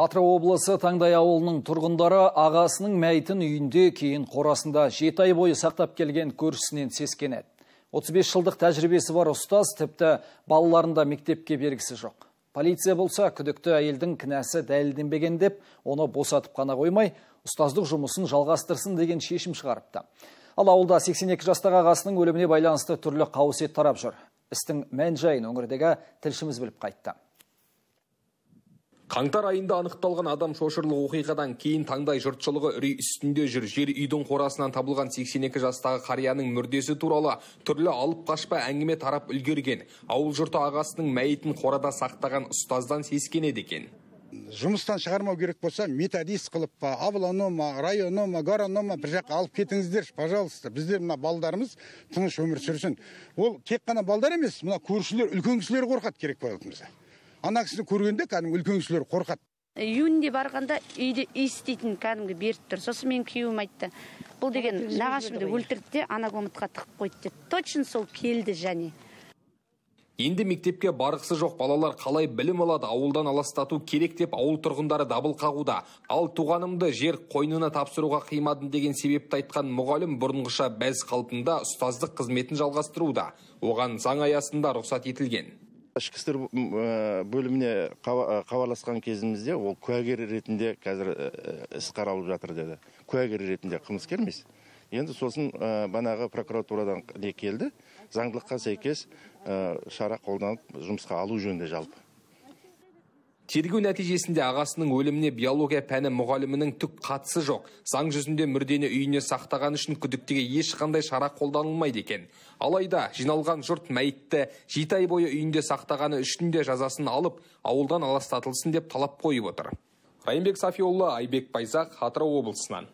Атырау облысы Таңдай ауылының тұрғындары ағасының мәйтін үйінде кейін қорасында жеті ай бойы сақтап келген көршісінен сескенеді. 35 жылдық тәжірибесі бар ұстаз тіпті балаларында мектепке бергісі жоқ. Полиция болса күдікті әйелдің кінәсі дәлелденбеген деп, оны босатып қана қоймай, ұстаздық жұмысын жалғастырсын деген шешім шығарыпты. Ал ауылда 82 жастағы ағасының өліміне байланысты түрлі қауесет тарап жүр. Істің мән жайын өңірдегі тілшіміз біліп қайтты қаңтар айында анықталған адам шошырлық оқиғадан кейін таңдай жұртшылығы үрей үстінде жүр жер үйдің қорасынан табылған 82 жастағы қарияның мүрдесі туралы түрлі алып қашпа әңгіме тарап үлгерген ауыл жұрты ағасының мәйітін қорада сақтаған ұстаздан сескенеді екен жұмыстан шығармау керек болса методист қылып па облонома районома ма бір жаққа алып кетіңіздерші пожалуйста біздер мына балдарымыз тыныш өмір сүрсін ол тек қана балдар емес мына көршілер үлкен кісілер қорқады керек болатын болса ана кісіні көргенде кәдімгі үлкен кісілер қорқады июньде э, барғанда үйде иіс дейтін кәдімгі беріп тұр сосын менің күйеуім айтты бұл деген нағашымды өлтірді де ана комнатқа тығып қойды деп точно сол келді және енді мектепке барғысы жоқ балалар қалай білім алады ауылдан аластату керек деп ауыл тұрғындары дабыл қағуда ал туғанымды жер қойнына тапсыруға қимадым деген себепті айтқан мұғалім бұрынғыша бәз қалпында ұстаздық қызметін жалғастыруда оған заң аясында рұқсат етілген ішкі істер бөліміне хабарласқан кезімізде ол куәгер ретінде қазір іс қаралып жатыр деді куәгер ретінде қылмыскер емес енді сосын банағы прокуратурадан не келді заңдылыққа сәйкес шара қолданып жұмысқа алу жөнінде жалпы тергеу нәтижесінде ағасының өліміне биология пәні мұғалімінің түк қатысы жоқ заң жүзінде мүрдені үйіне сақтаған үшін күдіктіге ешқандай шара қолданылмайды екен алайда жиналған жұрт мәйітті жеті ай бойы үйінде сақтағаны үшін де жазасын алып ауылдан аластатылсын деп талап қойып отыр райымбек сафиолла айбек байзақ атырау облысынан